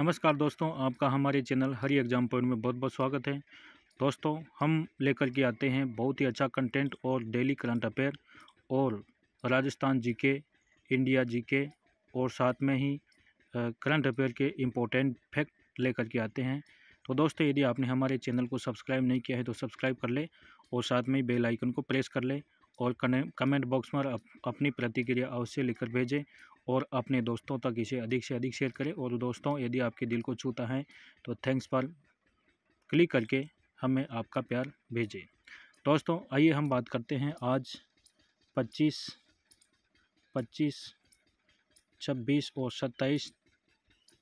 नमस्कार दोस्तों आपका हमारे चैनल हरी एग्जाम पॉइंट में बहुत बहुत स्वागत है दोस्तों हम लेकर के आते हैं बहुत ही अच्छा कंटेंट और डेली करंट अफेयर और राजस्थान जीके इंडिया जीके और साथ में ही करंट अफेयर के इम्पोर्टेंट फैक्ट लेकर के आते हैं तो दोस्तों यदि आपने हमारे चैनल को सब्सक्राइब नहीं किया है तो सब्सक्राइब कर ले और साथ में बेल आइकन को प्रेस कर ले और कमेंट बॉक्स में अपनी प्रतिक्रिया अवश्य लिखकर भेजें और अपने दोस्तों तक इसे अधिक से अधिक शेयर करें और दोस्तों यदि आपके दिल को छूता है तो थैंक्स पर क्लिक करके हमें आपका प्यार भेजें दोस्तों आइए हम बात करते हैं आज 25, 25, 26 और 27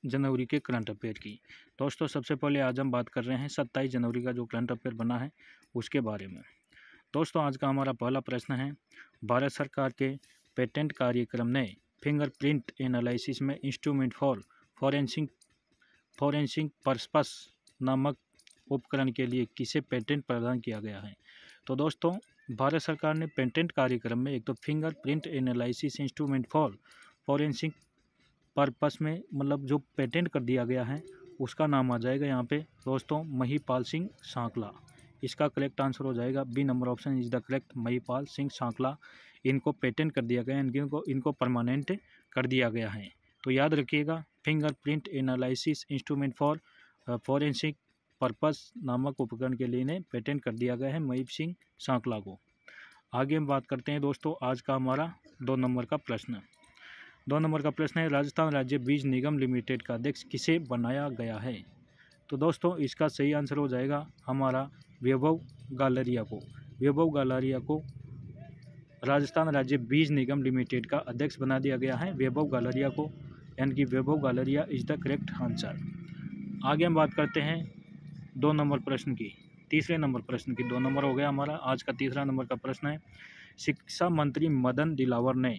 जनवरी के करंट अफेयर की दोस्तों सबसे पहले आज हम बात कर रहे हैं 27 जनवरी का जो करंट अफेयर बना है उसके बारे में दोस्तों आज का हमारा पहला प्रश्न है भारत सरकार के पेटेंट कार्यक्रम ने फिंगरप्रिंट एनालिसिस में instrument for forensic forensic purpose नामक उपकरण के लिए किसे पेटेंट प्रदान किया गया है तो दोस्तों भारत सरकार ने पेटेंट कार्यक्रम में एक तो fingerprint analysis instrument for forensic purpose में मतलब जो पेटेंट कर दिया गया है उसका नाम आ जाएगा यहाँ पे दोस्तों महीपाल सिंह सांकला इसका करेक्ट आंसर हो जाएगा B number option is the correct Mahipal Singh Sankhla इनको पेटेंट कर दिया गया है इनको इनको परमानेंट कर दिया गया है तो याद रखिएगा fingerprint analysis instrument for forensic purpose नामक उपकरण के लिए इन्हें पेटेंट कर दिया गया है महीप सिंह सांकला को आगे हम बात करते हैं दोस्तों आज का हमारा दो नंबर का प्रश्न दो नंबर का प्रश्न है राजस्थान राज्य बीज निगम लिमिटेड का अध्यक्ष किसे बनाया गया है तो दोस्तों इसका सही आंसर हो जाएगा हमारा वैभव गालरिया को वैभव गालरिया को राजस्थान राज्य बीज निगम लिमिटेड का अध्यक्ष बना दिया गया है वैभव गालरिया को यानी कि Vaibhav Galaria is the correct answer आगे हम बात करते हैं दो नंबर प्रश्न की तीसरे नंबर प्रश्न की दो नंबर हो गया हमारा आज का तीसरा नंबर का प्रश्न है शिक्षा मंत्री मदन दिलावर ने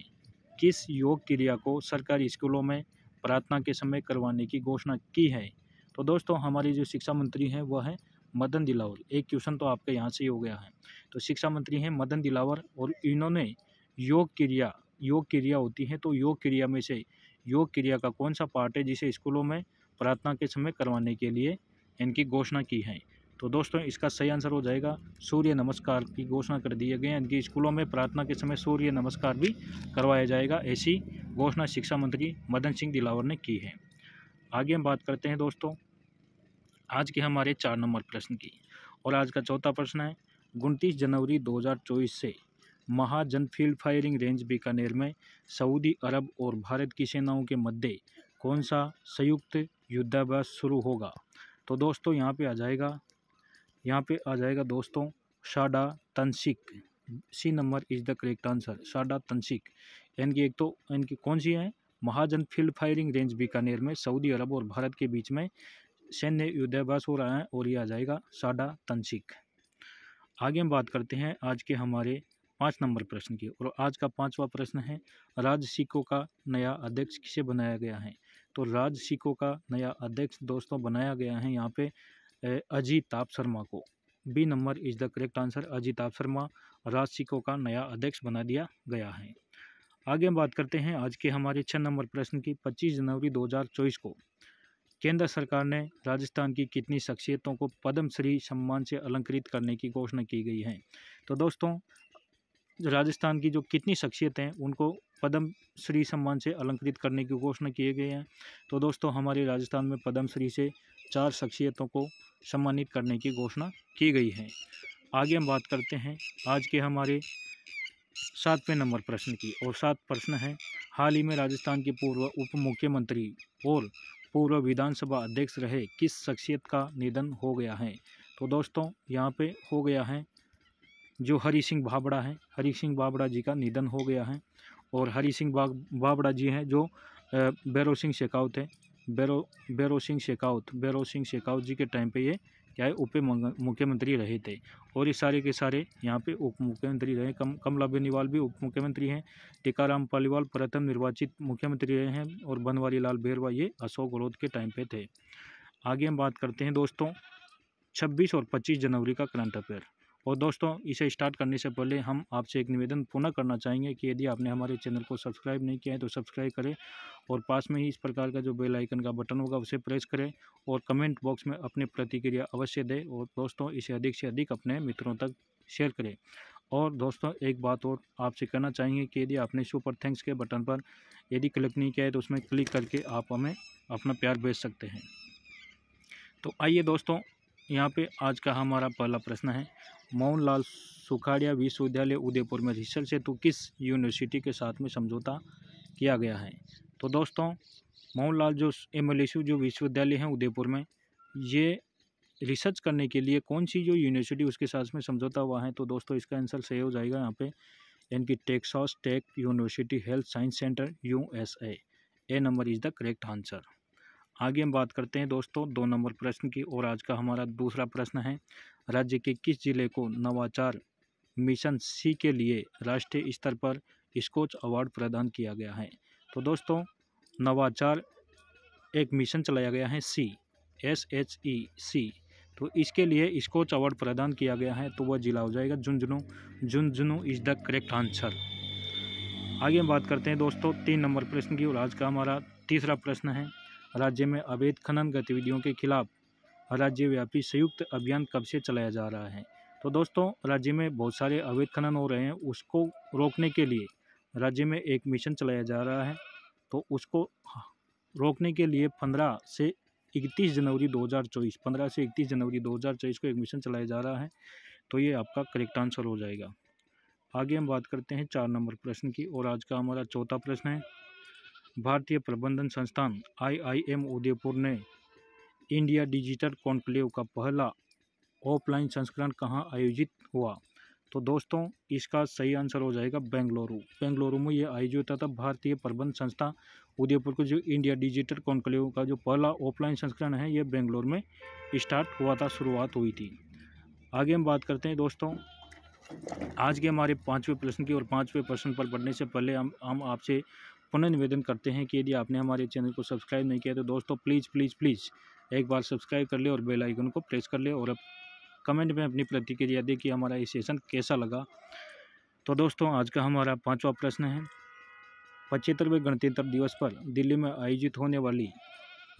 किस योग क्रिया को सरकारी स्कूलों में प्रार्थना के समय करवाने की घोषणा की है तो दोस्तों हमारी जो शिक्षा मंत्री हैं वह हैं मदन दिलावर एक क्वेश्चन तो आपका यहाँ से ही हो गया है तो शिक्षा मंत्री हैं मदन दिलावर और इन्होंने योग क्रिया योग क्रिया होती है तो योग क्रिया में से योग क्रिया का कौन सा पार्ट है जिसे स्कूलों में प्रार्थना के समय करवाने के लिए इनकी घोषणा की है तो दोस्तों इसका सही आंसर हो जाएगा सूर्य नमस्कार की घोषणा कर दिए गए इनकी स्कूलों में प्रार्थना के समय सूर्य नमस्कार भी करवाया जाएगा ऐसी घोषणा शिक्षा मंत्री मदन सिंह दिलावर ने की है आगे हम बात करते हैं दोस्तों आज के हमारे चार नंबर प्रश्न की और आज का चौथा प्रश्न है उनतीस जनवरी 2024 से Mahajan field firing range Bikaner में सऊदी अरब और भारत की सेनाओं के मध्य कौन सा संयुक्त युद्धाभ्यास शुरू होगा तो दोस्तों यहाँ पे आ जाएगा यहाँ पे आ जाएगा दोस्तों शाडा तनसिक C number is the correct answer शाडा तनसिक इनकी एक तो इनकी कौन सी है Mahajan field firing range Bikaner में सऊदी अरब और भारत के बीच में सैन्य युद्धाभ्यास हो रहा है और ये आ जाएगा साडा तंसिक आगे हम बात करते हैं आज के हमारे पाँच नंबर प्रश्न की और आज का पाँचवा प्रश्न है राज सिखों का नया अध्यक्ष किसे बनाया गया है तो राज सिखों का नया अध्यक्ष दोस्तों बनाया गया है यहाँ पे अजीताप शर्मा को B number is the correct answer Ajitabh Sharma राज सिखों का नया अध्यक्ष बना दिया गया है आगे हम बात करते हैं आज के हमारे छः नंबर प्रश्न की पच्चीस जनवरी 2024 को केंद्र सरकार ने राजस्थान की कितनी शख्सियतों को पद्मश्री सम्मान से अलंकृत करने की घोषणा की गई है तो दोस्तों राजस्थान की जो कितनी शख्सियत हैं उनको पद्म श्री सम्मान से अलंकृत करने की घोषणा किए गए हैं तो दोस्तों हमारे राजस्थान में पद्मश्री से चार शख्सियतों को सम्मानित करने की घोषणा की गई है आगे हम बात करते हैं आज के हमारे सातवें नंबर प्रश्न की और सात प्रश्न है हाल ही में राजस्थान के पूर्व उप मुख्यमंत्री और पूर्व विधानसभा अध्यक्ष रहे किस शख्सियत का निधन हो गया है तो दोस्तों यहाँ पे हो गया है जो हरी सिंह भाबड़ा है हरी सिंह भाबड़ा जी का निधन हो गया है और हरी सिंह भाबड़ा जी हैं जो बैरो सिंह शेखावत है बैरो बैरो सिंह शेखावत बैरो सिंह शेखावत जी के टाइम पे ये क्या है उप मुख्यमंत्री रहे थे और ये सारे के सारे यहाँ पे उप मुख्यमंत्री रहे कम कमला बेनीवाल भी उप मुख्यमंत्री हैं टीकाराम पालीवाल प्रथम निर्वाचित मुख्यमंत्री रहे हैं और बनवारी लाल भेरवा ये अशोक गहलोत के टाइम पे थे आगे हम बात करते हैं दोस्तों छब्बीस और पच्चीस जनवरी का करंट अफेयर और दोस्तों इसे स्टार्ट करने से पहले हम आपसे एक निवेदन पुनः करना चाहेंगे कि यदि आपने हमारे चैनल को सब्सक्राइब नहीं किया है तो सब्सक्राइब करें और पास में ही इस प्रकार का जो बेल आइकन का बटन होगा उसे प्रेस करें और कमेंट बॉक्स में अपनी प्रतिक्रिया अवश्य दें और दोस्तों इसे अधिक से अधिक अपने मित्रों तक शेयर करें और दोस्तों एक बात और आपसे कहना चाहेंगे कि यदि आपने सुपर थैंक्स के बटन पर यदि क्लिक नहीं किया है तो उसमें क्लिक करके आप हमें अपना प्यार भेज सकते हैं तो आइए दोस्तों यहाँ पे आज का हमारा पहला प्रश्न है मोहनलाल सुखाड़िया विश्वविद्यालय उदयपुर में रिसर्च तो किस यूनिवर्सिटी के साथ में समझौता किया गया है तो दोस्तों मोहनलाल जो एम जो विश्वविद्यालय हैं उदयपुर में ये रिसर्च करने के लिए कौन सी जो यूनिवर्सिटी उसके साथ में समझौता हुआ है तो दोस्तों इसका आंसर सही हो जाएगा यहाँ पे यानी कि Texas Tech University Health Science Center U S A A number is the correct answer आगे हम बात करते हैं दोस्तों दो नंबर प्रश्न की और आज का हमारा दूसरा प्रश्न है राज्य के किस जिले को नवाचार मिशन सी के लिए राष्ट्रीय स्तर पर स्कोच अवार्ड प्रदान किया गया है तो दोस्तों नवाचार एक मिशन चलाया गया है सी एस एच ई सी तो इसके लिए स्कोच अवार्ड प्रदान किया गया है तो वह जिला हो जाएगा Jhunjhunu Jhunjhunu is the correct answer आगे हम बात करते हैं दोस्तों तीन नंबर प्रश्न की और आज का हमारा तीसरा प्रश्न है राज्य में अवैध खनन गतिविधियों के खिलाफ राज्यव्यापी संयुक्त अभियान कब से चलाया जा रहा है तो दोस्तों राज्य में बहुत सारे अवैध खनन हो रहे हैं उसको रोकने के लिए राज्य में एक मिशन चलाया जा रहा है तो उसको रोकने के लिए पंद्रह से इकतीस जनवरी दो हज़ार चौबीस पंद्रह से इकतीस जनवरी दो हज़ार चौबीस को एक मिशन चलाया जा रहा है तो ये आपका करेक्ट आंसर हो जाएगा आगे हम बात करते हैं चार नंबर प्रश्न की और आज का हमारा चौथा प्रश्न है भारतीय प्रबंधन संस्थान आई उदयपुर ने इंडिया डिजिटल कॉन्क्लेव का पहला ऑफलाइन संस्करण कहाँ आयोजित हुआ तो दोस्तों इसका सही आंसर हो जाएगा बेंगलुरु बेंगलुरु में यह आयोजित होता था भारतीय प्रबंध संस्था उदयपुर को जो इंडिया डिजिटल कॉन्क्लेव का जो पहला ऑफलाइन संस्करण है यह बेंगलोर में स्टार्ट हुआ था शुरुआत हुई थी आगे हम बात करते हैं दोस्तों आज के हमारे पाँचवें प्रश्न की और पाँचवें प्रश्न पर पढ़ने से पहले हम हम आपसे पुनः निवेदन करते हैं कि यदि आपने हमारे चैनल को सब्सक्राइब नहीं किया तो दोस्तों प्लीज़ प्लीज़, प्लीज़ एक बार सब्सक्राइब कर ले और बेल आइकन को प्रेस कर ले और अब कमेंट में अपनी प्रतिक्रिया दे कि हमारा ये सेशन कैसा लगा तो दोस्तों आज का हमारा पाँचवा प्रश्न है पचहत्तरवें गणतंत्र दिवस पर दिल्ली में आयोजित होने वाली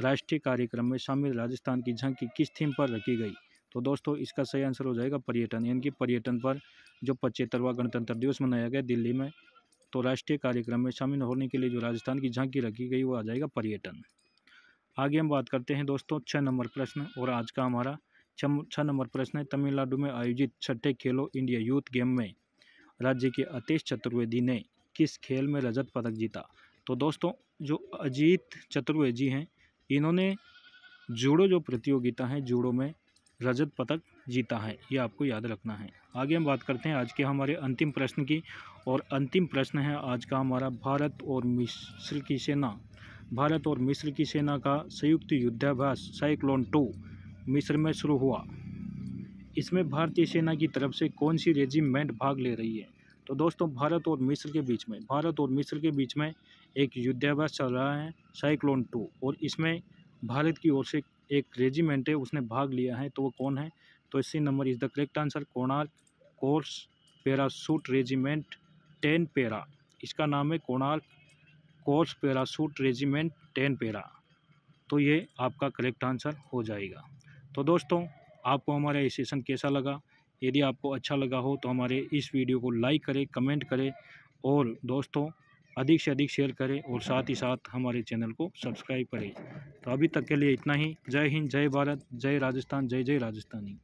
राष्ट्रीय कार्यक्रम में शामिल राजस्थान की झांकी किस थीम पर रखी गई तो दोस्तों इसका सही आंसर हो जाएगा पर्यटन यानी कि पर्यटन पर जो पचहत्तरवा गणतंत्र दिवस मनाया गया दिल्ली में तो राष्ट्रीय कार्यक्रम में शामिल होने के लिए जो राजस्थान की झांकी रखी गई वो आ जाएगा पर्यटन आगे हम बात करते हैं दोस्तों छः नंबर प्रश्न और आज का हमारा छः नंबर प्रश्न है तमिलनाडु में आयोजित छठे खेलो इंडिया यूथ गेम में राज्य के अतीश चतुर्वेदी ने किस खेल में रजत पदक जीता तो दोस्तों जो अजीत चतुर्वेदी हैं इन्होंने जूडो जो प्रतियोगिता है जूडो में रजत पदक जीता है ये आपको याद रखना है आगे हम बात करते हैं आज के हमारे अंतिम प्रश्न की और अंतिम प्रश्न है आज का हमारा भारत और मिश्र की सेना भारत और मिस्र की सेना का संयुक्त युद्धाभ्यास साइक्लोन टू मिस्र में शुरू हुआ इसमें भारतीय सेना की तरफ से कौन सी रेजिमेंट भाग ले रही है तो दोस्तों भारत और मिस्र के बीच में भारत और मिस्र के बीच में एक युद्धाभ्यास चल रहा है साइक्लोन टू और इसमें भारत की ओर से एक रेजिमेंट है उसने भाग लिया है तो वो कौन है तो इसी number is the correct answer Konark corps parachute regiment ten para इसका नाम है Konark corps parachute regiment ten para तो ये आपका करेक्ट आंसर हो जाएगा तो दोस्तों आपको हमारा ये सेशन कैसा लगा यदि आपको अच्छा लगा हो तो हमारे इस वीडियो को लाइक करें कमेंट करें और दोस्तों अधिक से अधिक शेयर करें और साथ ही साथ हमारे चैनल को सब्सक्राइब करें तो अभी तक के लिए इतना ही जय हिंद जय भारत जय राजस्थान जय जय राजस्थानी